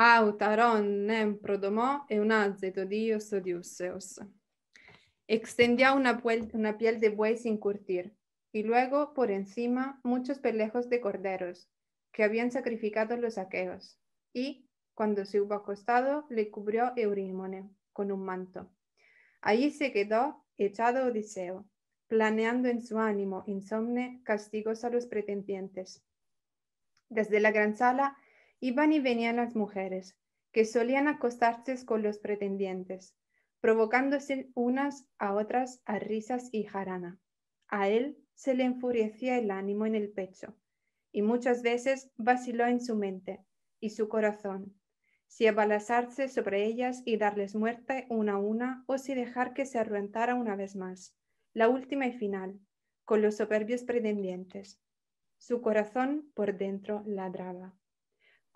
autaron e un azeto dios Extendió una, una piel de buey sin curtir, y luego, por encima, muchos pelejos de corderos, que habían sacrificado los aqueos, y, cuando se hubo acostado, le cubrió Eurímone con un manto. Allí se quedó echado Odiseo, planeando en su ánimo insomne castigos a los pretendientes. Desde la gran sala iban y venían las mujeres, que solían acostarse con los pretendientes, provocándose unas a otras a risas y jarana. A él se le enfurecía el ánimo en el pecho, y muchas veces vaciló en su mente y su corazón, si abalazarse sobre ellas y darles muerte una a una o si dejar que se arruentara una vez más, la última y final, con los soberbios pretendientes. Su corazón por dentro ladraba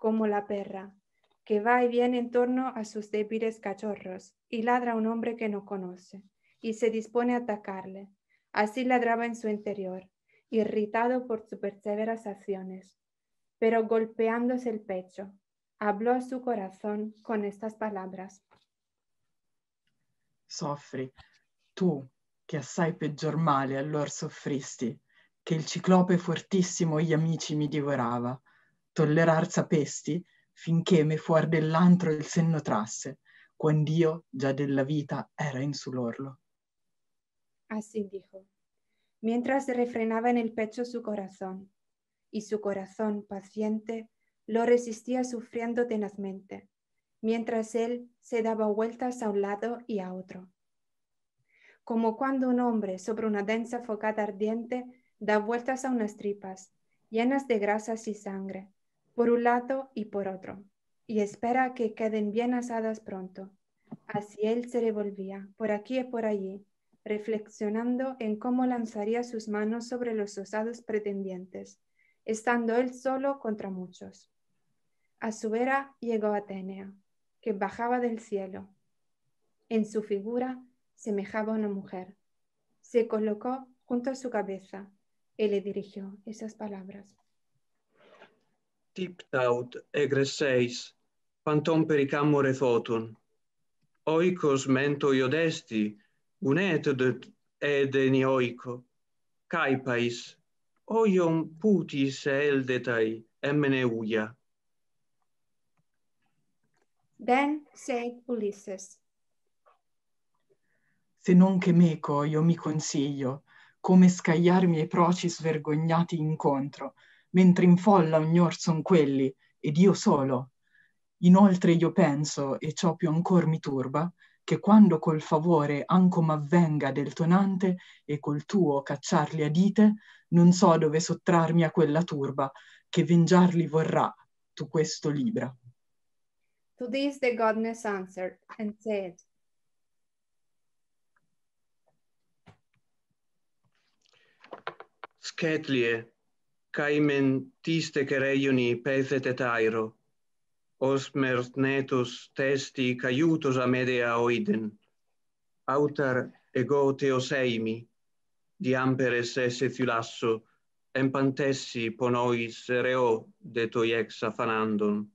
como la perra, que va y viene en torno a sus débiles cachorros y ladra a un hombre que no conoce y se dispone a atacarle. Así ladraba en su interior, irritado por sus perseveras acciones. Pero golpeándose el pecho, habló a su corazón con estas palabras. Soffri, tu che assai peggior male allor soffristi, che il ciclope fortissimo e gli amici mi divorava tollerar sapesti finché me fuor seno il senno trasse, ya de della vida, era in lorlo. Así dijo, mientras refrenaba en el pecho su corazón, y su corazón paciente lo resistía sufriendo tenazmente, mientras él se daba vueltas a un lado y a otro. Como cuando un hombre sobre una densa focada ardiente da vueltas a unas tripas, llenas de grasas y sangre, por un lado y por otro, y espera que queden bien asadas pronto. Así él se revolvía, por aquí y por allí, reflexionando en cómo lanzaría sus manos sobre los osados pretendientes, estando él solo contra muchos. A su vera llegó Atenea, que bajaba del cielo. En su figura semejaba una mujer. Se colocó junto a su cabeza y le dirigió esas palabras. tiptaut egresseis pantom per i camore foton oikos mento iodesti un et de ed en ioico kai pais oion putis el detai uia then said ulysses se non che meco io mi consiglio come scagliarmi e proci vergognati incontro mentre in folla ognor son quelli, ed io solo. Inoltre io penso, e ciò più ancor mi turba, che quando col favore anco m'avvenga del tonante e col tuo cacciarli a dite, non so dove sottrarmi a quella turba, che vengiarli vorrà, tu questo libra. To this the goddess answered and said, Schetlie, kai tiste cereioni pethete tairo, os mertnetus testi a medea oiden, autar ego teoseimi, amperes esse thylasso, empantessi ponois reo de toiex afanandon.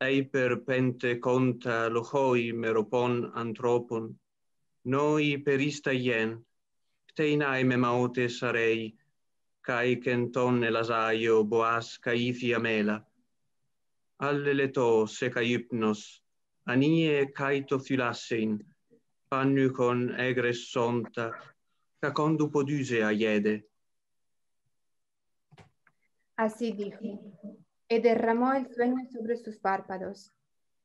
Eiper pente conta lochoi meropon antropon, noi perista ien, cteinae maote sarei, kai kenton e lasaio boas kai fiamela alleleto seca hypnos anie kaito thylassein pannucon egres sonta cacondu podusea yede. así dijo y e derramó el sueño sobre sus párpados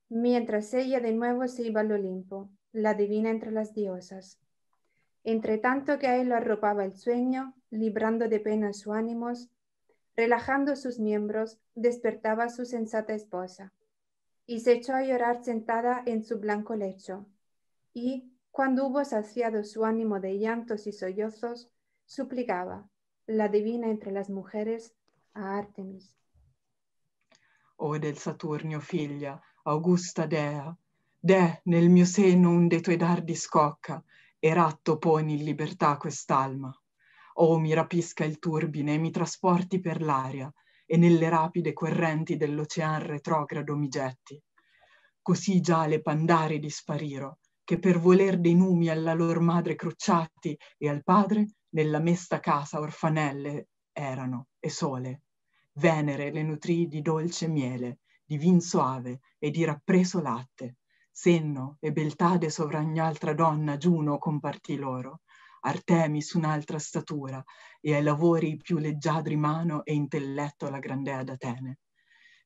mientras ella de nuevo se iba al Olimpo la divina entre las diosas entre tanto que a él lo arropaba el sueño, librando de pena su ánimos, relajando sus miembros, despertaba a su sensata esposa, y se echó a llorar sentada en su blanco lecho. Y, cuando hubo saciado su ánimo de llantos y sollozos, suplicaba, la divina entre las mujeres, a Artemis. ¡Oh, del Saturnio figlia, augusta dea, de nel mio seno un de tu dardi scocca, e ratto poni in libertà quest'alma. O mi rapisca il turbine e mi trasporti per l'aria, e nelle rapide correnti dell'ocean retrogrado mi getti. Così già le pandari dispariro, che per voler dei numi alla lor madre crucciati e al padre, nella mesta casa orfanelle erano e sole. Venere le nutrì di dolce miele, di vin soave e di rappreso latte senno e beltade altra donna Giuno compartì loro, Artemis un'altra statura, e ai lavori più leggiadri mano e intelletto la grandea d'Atene.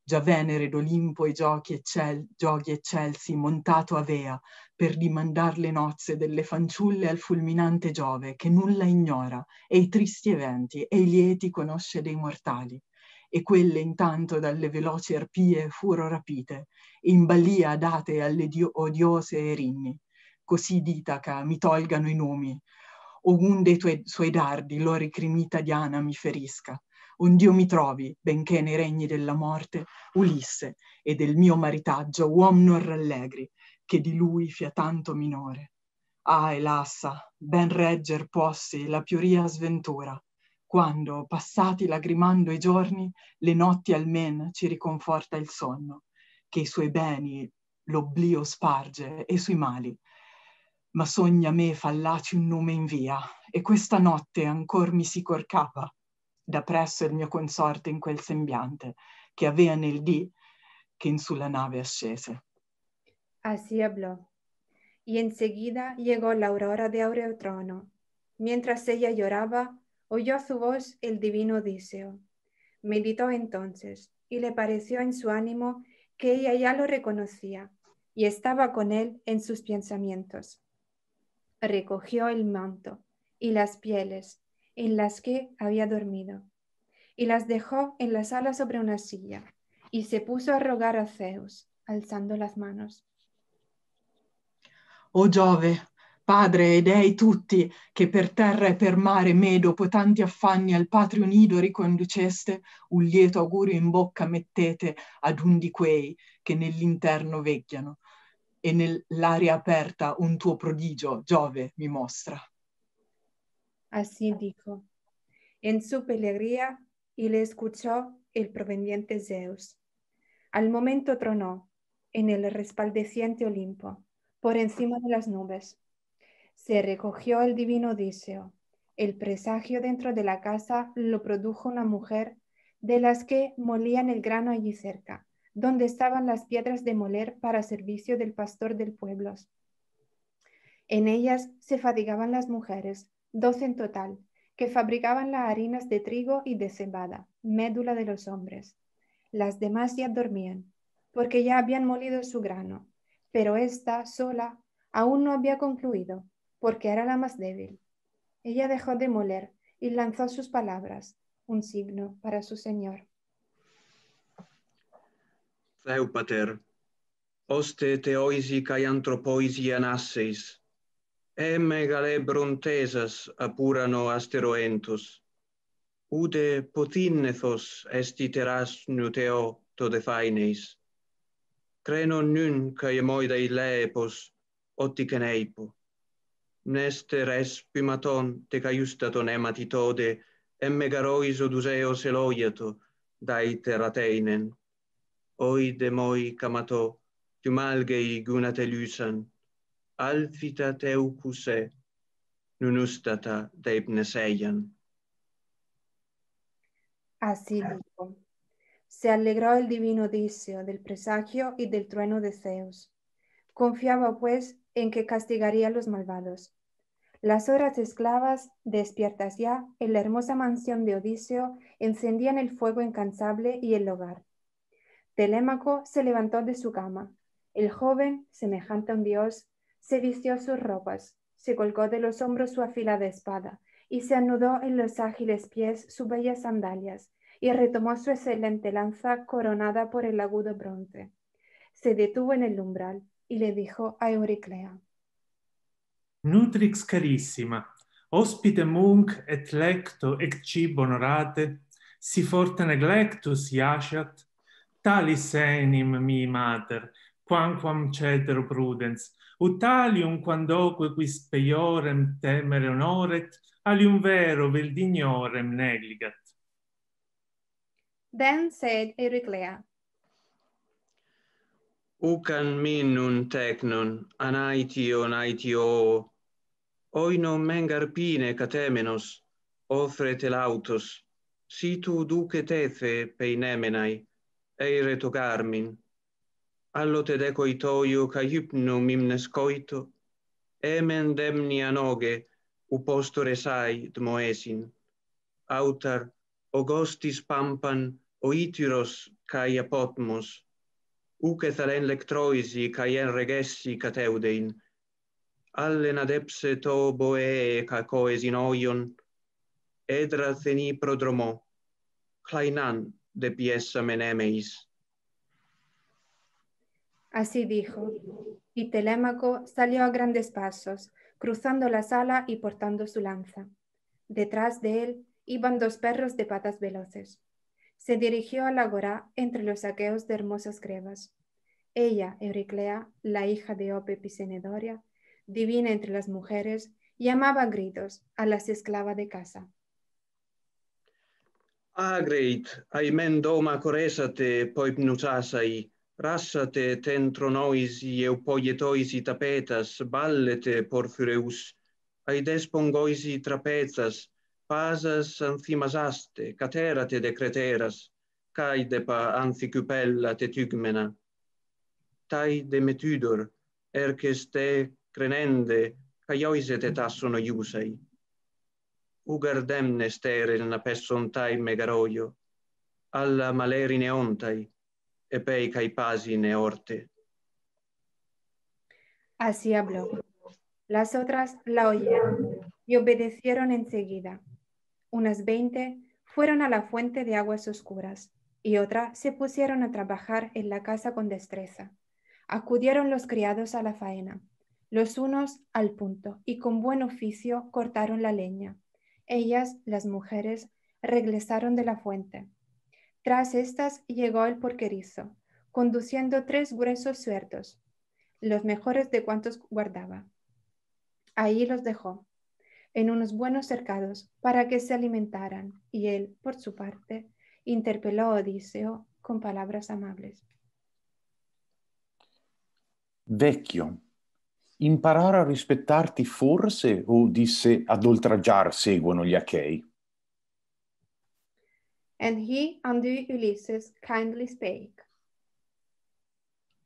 Già Venere d'Olimpo e giochi, eccel- giochi eccelsi montato avea per dimandar le nozze delle fanciulle al fulminante Giove che nulla ignora e i tristi eventi e i lieti conosce dei mortali e quelle intanto dalle veloci arpie furono rapite, e in balia date alle odiose erinni. Così d'Itaca mi tolgano i nomi, ogun dei tuoi, suoi dardi, lo ricrimita Diana mi ferisca. Ond'io mi trovi, benché nei regni della morte, Ulisse, e del mio maritaggio uom non rallegri, che di lui fia tanto minore. Ah, Elassa, ben regger possi la più ria sventura, quando, passati lagrimando i giorni, le notti almen ci riconforta il sonno, che i suoi beni l'oblio sparge e sui mali. Ma sogna me fallaci un nome in via, e questa notte ancor mi si corcava da presso il mio consorte in quel sembiante, che avea nel dì che in sulla nave ascese. Así habló. Y enseguida llegó la aurora de trono. Mientras ella lloraba, oyó su voz el divino Odiseo. Meditó entonces y le pareció en su ánimo que ella ya lo reconocía y estaba con él en sus pensamientos. Recogió el manto y las pieles en las que había dormido y las dejó en la sala sobre una silla y se puso a rogar a Zeus, alzando las manos. Oh Jove, Padre e dei tutti, che per terra e per mare me, dopo tanti affanni, al patrio nido riconduceste, un lieto augurio in bocca mettete ad un di quei che nell'interno vegliano, e nell'aria aperta un tuo prodigio, Giove, mi mostra. Así dijo. En su pellegría, y le escuchó el proveniente Zeus. Al momento tronó en el respaldeciente Olimpo, por encima de las nubes. se recogió el divino Odiseo. El presagio dentro de la casa lo produjo una mujer de las que molían el grano allí cerca, donde estaban las piedras de moler para servicio del pastor del pueblo. En ellas se fatigaban las mujeres, doce en total, que fabricaban las harinas de trigo y de cebada, médula de los hombres. Las demás ya dormían, porque ya habían molido su grano, pero esta sola aún no había concluido porque era la más débil. Ella dejó de moler y lanzó sus palabras, un signo para su Señor. Pater! oste teoisi cae anthropoisi anasseis, e megalebron tesas apurano asteroentus, ude potinethos esti teras nuteo to defaineis. Crenon nun cae moidei lepos, oticeneipo neste respimaton pimaton te caiustaton ematitode, duseo em duseo eloieto, dai terateinen. Oide moi camato, tumalgei gunatelusan, alfita teucuse, nunustata deipneseian. Así dijo. Se alegró el divino Odiseo del presagio y del trueno de Zeus. Confiaba pues en que castigaría a los malvados. Las horas esclavas, despiertas ya, en la hermosa mansión de Odiseo, encendían el fuego incansable y el hogar. Telémaco se levantó de su cama. El joven, semejante a un dios, se vistió sus ropas, se colgó de los hombros su afilada espada y se anudó en los ágiles pies sus bellas sandalias y retomó su excelente lanza coronada por el agudo bronce. Se detuvo en el umbral, y le dijo a Euriclea, Nutrix carissima, hospite munc et lecto ecci bonorate, honorate, si forte neglectus iasiat, talis enim mi mater, quamquam cedro prudens, ut alium quandoque quis peiorem temere honoret, alium vero vel dignorem negligat. Then said Euryclea, ucan nun tecnon anaitio naitio oi non mengar pine catemenos offre te lautos si tu duce tefe peinemenai eire to carmin allo te deco i ca iupnum imnes coito emen demnia noge u posto resai moesin autar Augustis pampan oitiros kai apotmos, uc alen lectroisi caien regessi cateudein, allen adepse to boe kai in oion, edra theni prodromo, clainan de piesa menemeis. Así dijo, y Telémaco salió a grandes pasos, cruzando la sala y portando su lanza. Detrás de él iban dos perros de patas veloces se dirigió al Ágora entre los saqueos de hermosas grebas. Ella, Euriclea, la hija de Ope Pisenedoria, divina entre las mujeres, llamaba a gritos a las esclavas de casa. Agreit, aimen doma coresate, poi Rasate rassate tentronoisi eu tapetas, ballete Porpheus, aides pongoisi trapezas, pasas anthimasaste, caterate de creteras, caidepa anthicupella te tygmena. Tai de metudor, erces te crenende, caioise te tassono iusei. Ugardemne steren apessontai megaroio, alla malerine ontai, epei caipasine orte. Así habló. Las otras la oyeron y obedecieron enseguida. unas veinte, fueron a la fuente de aguas oscuras y otra se pusieron a trabajar en la casa con destreza. Acudieron los criados a la faena, los unos al punto y con buen oficio cortaron la leña. Ellas, las mujeres, regresaron de la fuente. Tras estas llegó el porquerizo, conduciendo tres gruesos suertos, los mejores de cuantos guardaba. Ahí los dejó, en unos buenos cercados para que se alimentaran, y él, por su parte, interpeló a Odiseo con palabras amables. Vecchio, imparare a rispettarti forse, o disse, ad oltraggiar seguono gli Achei. And he unto Ulysses kindly spake.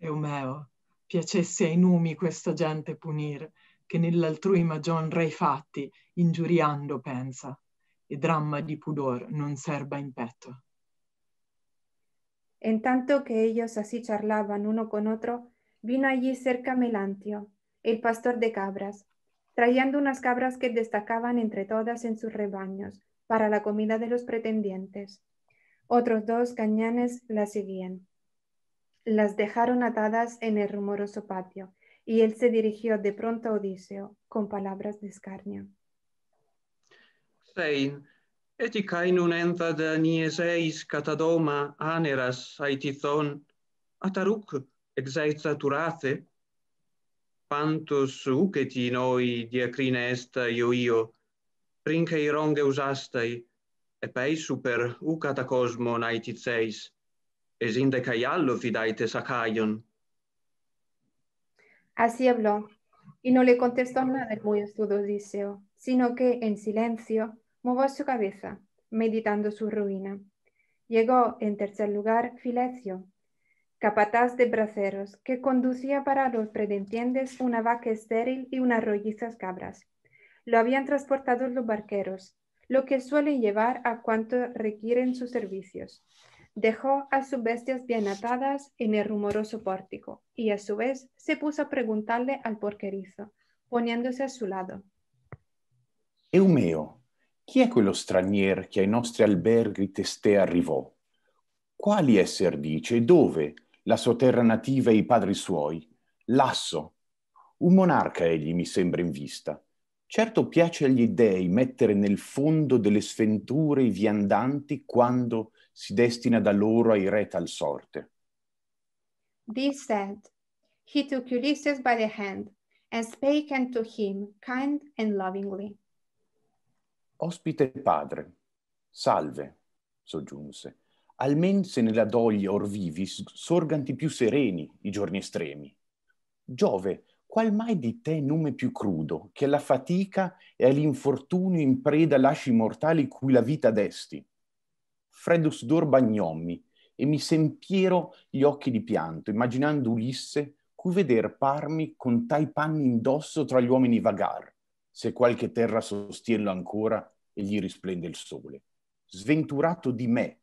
Eumeo, piacesse ai numi questa gente punire, che nell'altrui magion Rey fatti, injuriando, pensa, e dramma di pudor non serba in petto. En tanto que ellos así charlaban uno con otro, vino allí cerca Melantio, el pastor de cabras, trayendo unas cabras que destacaban entre todas en sus rebaños para la comida de los pretendientes. Otros dos cañanes las seguían. Las dejaron atadas en el rumoroso patio y él se dirigió de pronto a Odiseo con palabras de escarnio. Sein, eti cainun enta de nieseis catadoma aneras aitithon, ataruc exaitza turace, pantus uceti noi diacrine esta ioio, princei ronge usastai, epei super ucata cosmon aititseis, esinde caiallo fidaite sacaion, Así habló, y no le contestó nada el muy astuto sino que en silencio movió su cabeza, meditando su ruina. Llegó en tercer lugar Filecio, capataz de braceros, que conducía para los pretendientes una vaca estéril y unas rollizas cabras. Lo habían transportado los barqueros, lo que suele llevar a cuanto requieren sus servicios. Dejó a sus bestias bien atadas en el rumoroso pórtico y a su vez se puso a preguntarle al porcherizo, poniéndose a su lado. Eumeo, chi è quello stranier che ai nostri alberghi testé arrivò? Quali esser dice dove? La sua terra nativa e i padri suoi? Lasso. Un monarca egli mi sembra in vista. Certo piace agli dèi mettere nel fondo delle sventure i viandanti quando si destina da loro ai re tal sorte. This said, he took Ulysses by the hand and spake unto him kind and lovingly. Ospite padre, salve, soggiunse, almen se nella doglia or vivi sorganti più sereni i giorni estremi. Giove, qual mai di te nome più crudo, che alla fatica e all'infortunio in preda lasci mortali cui la vita desti? Fredus bagnommi e mi sempiero gli occhi di pianto, immaginando Ulisse, cui veder parmi con tai panni indosso tra gli uomini vagar, se qualche terra sostiello ancora e gli risplende il sole. Sventurato di me,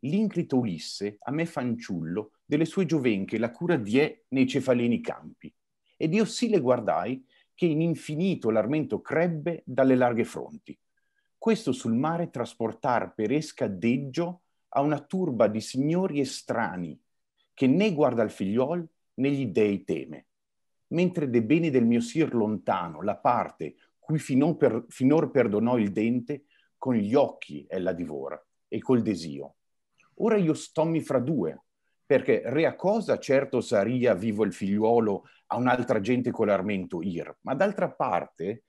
l'incrito Ulisse, a me fanciullo, delle sue giovenche la cura die nei cefaleni campi. Ed io sì le guardai, che in infinito l'armento crebbe dalle larghe fronti questo sul mare trasportar per esca deggio a una turba di signori estranei che né guarda il figliol né gli dei teme. Mentre de beni del mio sir lontano, la parte cui finor, per, finor perdonò il dente, con gli occhi ella divora e col desio. Ora io stommi fra due, perché rea cosa certo saria vivo il figliuolo a un'altra gente con l'armento ir, ma d'altra parte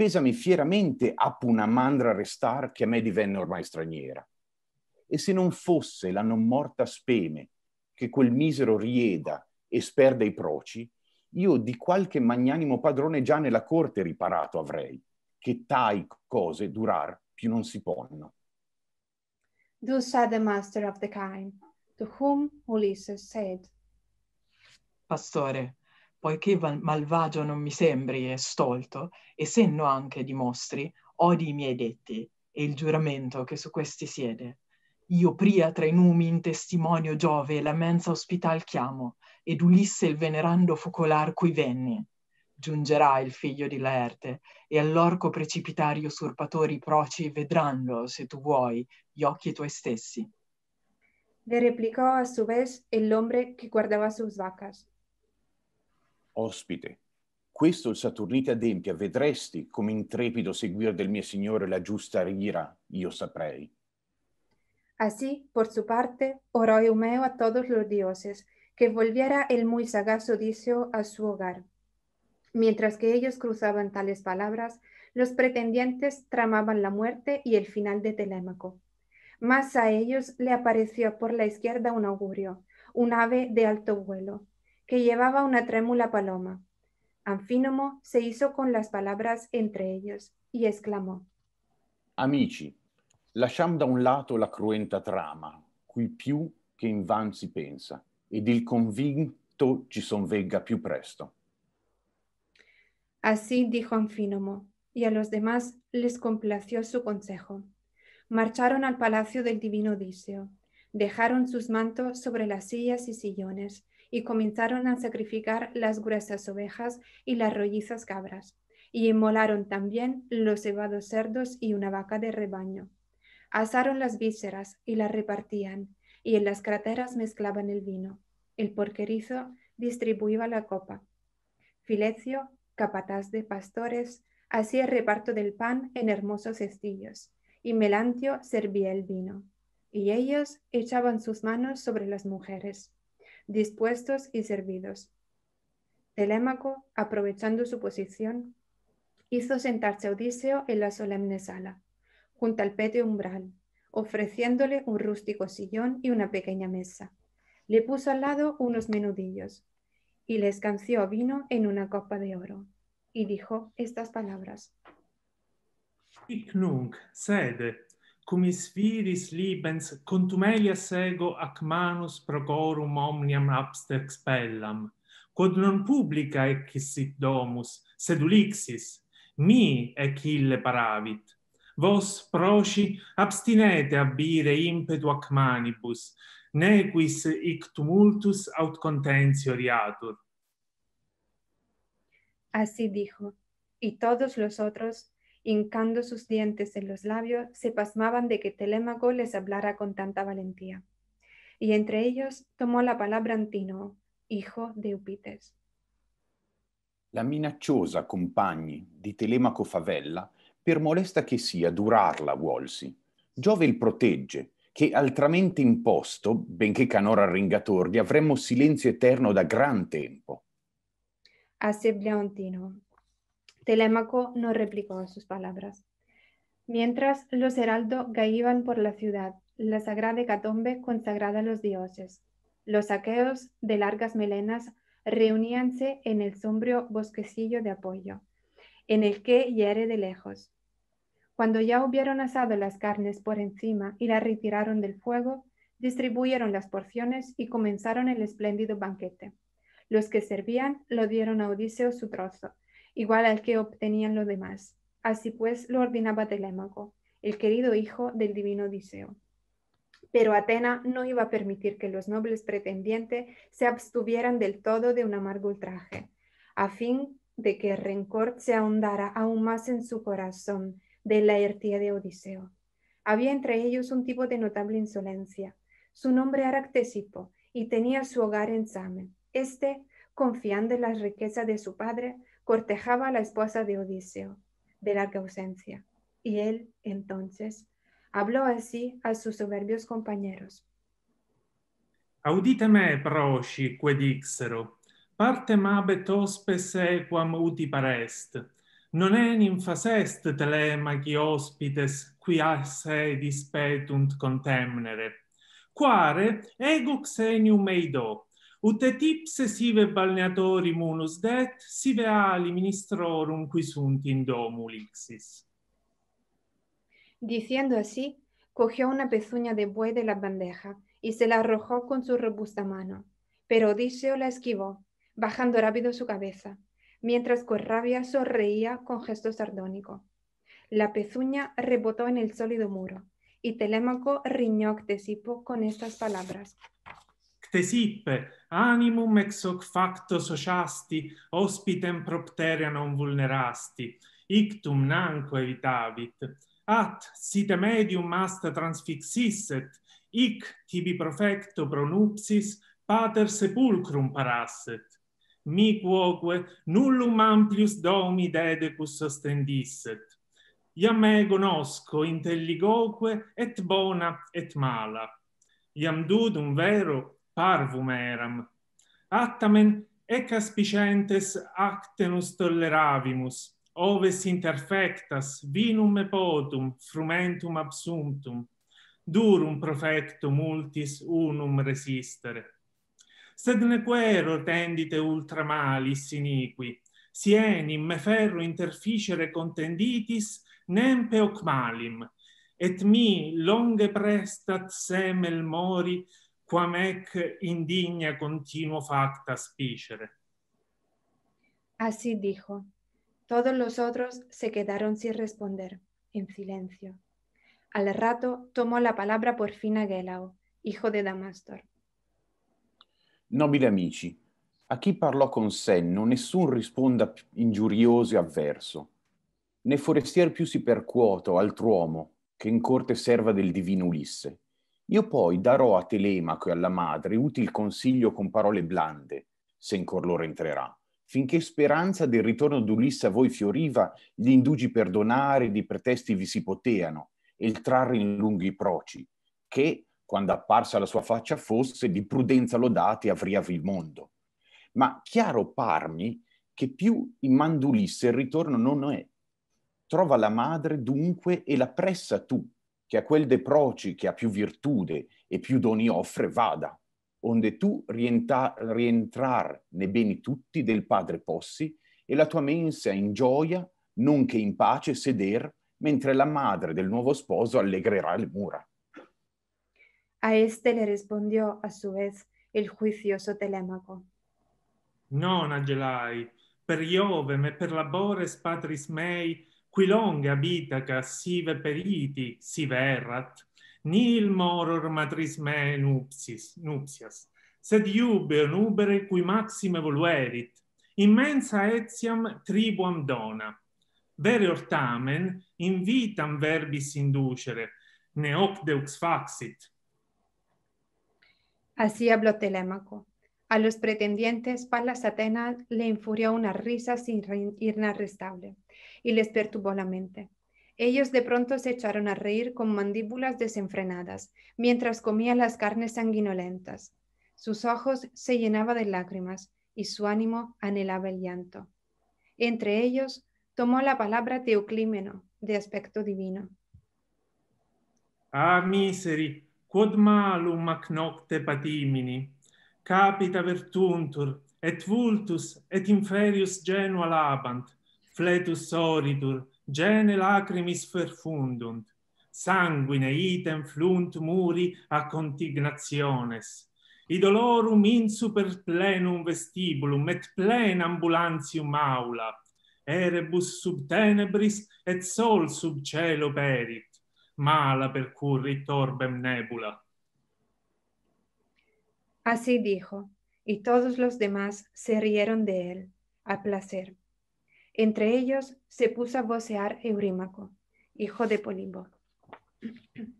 pesami fieramente ap una mandra restar che a me divenne ormai straniera. E se non fosse la non morta speme che quel misero rieda e sperda i proci, io di qualche magnanimo padrone già nella corte riparato avrei, che tai cose durar più non si ponno. Thus said the master of the kind, to whom Ulysses said, Pastore, poiché malvagio non mi sembri e stolto, e senno anche dimostri, odi i miei detti e il giuramento che su questi siede. Io pria tra i numi in testimonio Giove e la mensa ospital chiamo, ed Ulisse il venerando focolar cui venni. Giungerà il figlio di Laerte, e all'orco precipitari usurpatori proci vedranno, se tu vuoi, gli occhi tuoi stessi. Le replicò a su vez el hombre que guardaba sus vacas. —Hóspite, questo il Saturnite adempia, vedresti come intrépido, seguir del mio Signore la giusta rira io saprei. Así, por su parte, oró Eumeo a todos los dioses, que volviera el muy sagaz Odiseo a su hogar. Mientras que ellos cruzaban tales palabras, los pretendientes tramaban la muerte y el final de Telémaco. Mas a ellos le apareció por la izquierda un augurio, un ave de alto vuelo, que llevaba una trémula paloma. Anfínomo se hizo con las palabras entre ellos y exclamó. Amici, lasciam da un lato la cruenta trama, cui più que in van si pensa, ed il convinto ci sonvegga più presto. Así dijo Anfínomo, y a los demás les complació su consejo. Marcharon al palacio del divino Odiseo, dejaron sus mantos sobre las sillas y sillones, y comenzaron a sacrificar las gruesas ovejas y las rollizas cabras, y inmolaron también los cebados cerdos y una vaca de rebaño. Asaron las vísceras y las repartían, y en las cráteras mezclaban el vino. El porquerizo distribuía la copa. Filecio, capataz de pastores, hacía el reparto del pan en hermosos cestillos, y Melantio servía el vino. Y ellos echaban sus manos sobre las mujeres dispuestos y servidos. Telémaco, aprovechando su posición, hizo sentarse a Odiseo en la solemne sala, junto al pete umbral, ofreciéndole un rústico sillón y una pequeña mesa. Le puso al lado unos menudillos y le escanció vino en una copa de oro, y dijo estas palabras. cumis viris libens contumelias ego ac manus procorum omniam abster expellam, quod non publica sit domus, sed ulixis, mi ec ille paravit. Vos, proci, abstinete abire impetu ac manibus, nequis ic tumultus aut contentio riatur. Así dijo, y todos los otros hincando sus dientes en los labios, se pasmaban de que Telemaco les hablara con tanta valentía. Y entre ellos tomó la palabra Antino, hijo de Eupites. La minacciosa compagni di Telemaco Favella, per molesta che sia durarla vuolsi. Giove il protegge, che altramente imposto, benché canora ringatordi, avremmo silenzio eterno da gran tempo. Telémaco no replicó sus palabras. Mientras los heraldos gaíban por la ciudad, la sagrada hecatombe consagrada a los dioses. Los aqueos de largas melenas reuníanse en el sombrio bosquecillo de apoyo, en el que hiere de lejos. Cuando ya hubieron asado las carnes por encima y las retiraron del fuego, distribuyeron las porciones y comenzaron el espléndido banquete. Los que servían lo dieron a Odiseo su trozo, igual al que obtenían los demás. Así pues lo ordenaba Telémaco, el querido hijo del divino Odiseo. Pero Atena no iba a permitir que los nobles pretendientes se abstuvieran del todo de un amargo ultraje, a fin de que el rencor se ahondara aún más en su corazón de la hertía de Odiseo. Había entre ellos un tipo de notable insolencia. Su nombre era Ctesipo, y tenía su hogar en Samen. Este, confiando en las riquezas de su padre, cortejaba a la esposa de Odiseo, de la ausencia, y él entonces habló así a sus soberbios compañeros. Audite me, proshi, que dixero. Parte mabet hospes equam uti parest. Non enim infas est telema hospites qui asse dispetunt contemnere. Quare ego xenium eidoc. Utetip sive balneatori munus det, sive ali ministrorum qui in Diciendo así, cogió una pezuña de buey de la bandeja y se la arrojó con su robusta mano. Pero Odiseo la esquivó, bajando rápido su cabeza, mientras con rabia sonreía con gesto sardónico. La pezuña rebotó en el sólido muro, y Telémaco riñó a Ctesipo con estas palabras. tesippe animum ex hoc facto sociasti hospitem propteria non vulnerasti ictum nanco evitavit at sit medium mast transfixisset ic tibi profecto pronupsis, pater sepulcrum parasset mi quoque nullum amplius domi dedecus sostendisset iam me conosco intelligoque et bona et mala iam dudum vero parvum eram. Attamen ec aspicentes actenus tolleravimus, oves interfectas vinum e potum frumentum absuntum, durum profecto multis unum resistere. Sed nequero tendite ultra malis iniqui, sienim me ferro interficere contenditis nempe hoc malim, et mi longe prestat semel mori quam ec indigna continuo facta spicere. Así dijo. Todos los otros se quedaron sin responder, en silencio. Al rato tomó la palabra Porfina Gelao, hijo de Damastor. Nobili amici, a chi parlò con senno nessun risponda ingiurioso e avverso, né forestier più si percuoto altr'uomo che in corte serva del divino Ulisse io poi darò a Telemaco e alla madre util consiglio con parole blande, se in cor loro entrerà, finché speranza del ritorno d'Ulisse a voi fioriva, gli indugi perdonare di pretesti vi si poteano, e il trarre in lunghi proci, che, quando apparsa la sua faccia fosse, di prudenza lodati avriavi il mondo. Ma chiaro parmi che più in mandulisse il ritorno non è. Trova la madre dunque e la pressa tu, che a quel de proci che ha più virtude e più doni offre vada, onde tu rientra- rientrar ne beni tutti del Padre possi, e la tua mensa in gioia, nonché in pace seder, mentre la madre del nuovo sposo allegrerà le mura. A este le rispondió a su vez il juicioso Telemaco. Non agelai, per Iove, me per labores patris mei, qui quilonga bitaca sive periti siverat, nil moror matrisme nupsis, nupsias, sed iube nubere cui maxime voluerit, immensa etiam tribuam dona. Vere ortamen in vitam verbis inducere, ne hoc deux faxit. Así habló Telemaco. A los pretendientes, Palas Atenas le infurió una risa sin restable y les perturbó la mente. Ellos de pronto se echaron a reír con mandíbulas desenfrenadas, mientras comían las carnes sanguinolentas. Sus ojos se llenaban de lágrimas y su ánimo anhelaba el llanto. Entre ellos tomó la palabra Teoclímeno, de aspecto divino. Ah, miseri, quod malum capita vertuntur, et vultus et inferius genua labant, fletus oritur, gene lacrimis perfundunt, sanguine item flunt muri a contignationes. Idolorum insuper plenum vestibulum et plena ambulantium aula, erebus sub tenebris et sol sub cielo perit, mala percurrit orbem nebula. Así dijo, y todos los demás se rieron de él, a placer. Entre ellos se puso a vocear Eurímaco, hijo de Polimbo.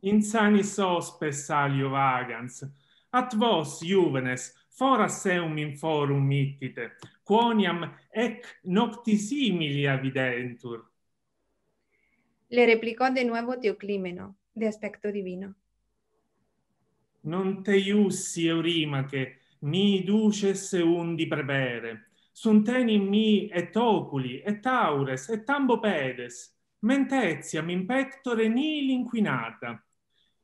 Insani hospes salio vagans, at vos, juvenes, foras seum in forum ittite, quoniam ec noctis avidentur. videntur. Le replicó de nuevo Teoclimeno, de aspecto divino. non te iussi eurimache, mi duces undi prevere, sunteni mi et oculi, et aures, et tambo pedes, mentezia min pectore nil inquinata,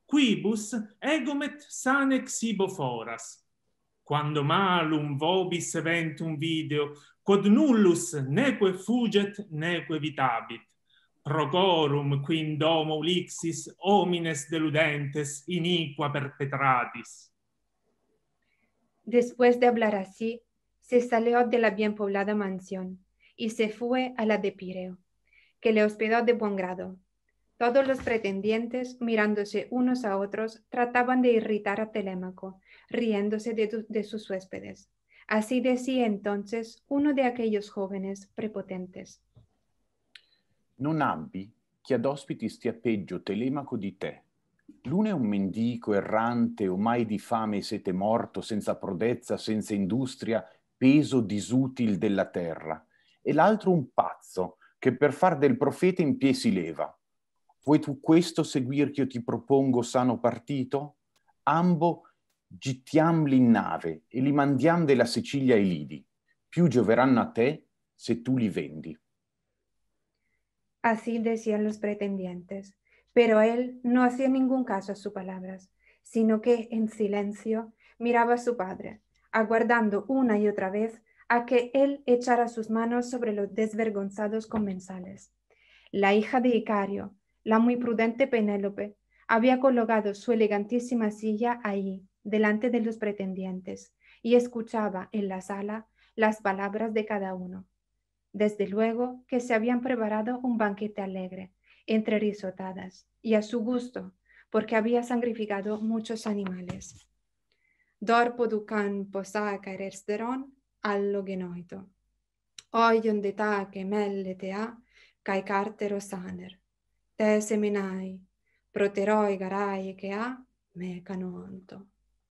quibus egomet sane xibo foras. Quando malum vobis eventum video, quod nullus neque fuget, neque vitabit Procorum quin domo ulixis homines deludentes iniqua perpetratis. Después de hablar así, se salió de la bien poblada mansión y se fue a la de Pireo, que le hospedó de buen grado. Todos los pretendientes, mirándose unos a otros, trataban de irritar a Telémaco, riéndose de sus huéspedes. Así decía entonces uno de aquellos jóvenes prepotentes. Non abbi chi ad ospiti stia peggio Telemaco di te. L'uno è un mendico errante, o mai di fame e sete morto, senza prodezza, senza industria, peso disutil della terra, e l'altro un pazzo, che per far del profeta in pie si leva. Vuoi tu questo seguir che io ti propongo sano partito? Ambo gittiamli in nave e li mandiam della Sicilia ai lidi. Più gioveranno a te se tu li vendi. Así decían los pretendientes. Pero él no hacía ningún caso a sus palabras, sino que en silencio miraba a su padre, aguardando una y otra vez a que él echara sus manos sobre los desvergonzados comensales. La hija de Icario, la muy prudente Penélope, había colocado su elegantísima silla ahí, delante de los pretendientes, y escuchaba en la sala las palabras de cada uno desde luego que se habían preparado un banquete alegre, entre risotadas, y a su gusto, porque había sangrificado muchos animales. Dorpo ducan posa saca allo genoito. Oion de ta che melle te saner. Te seminai, proteroi garai que me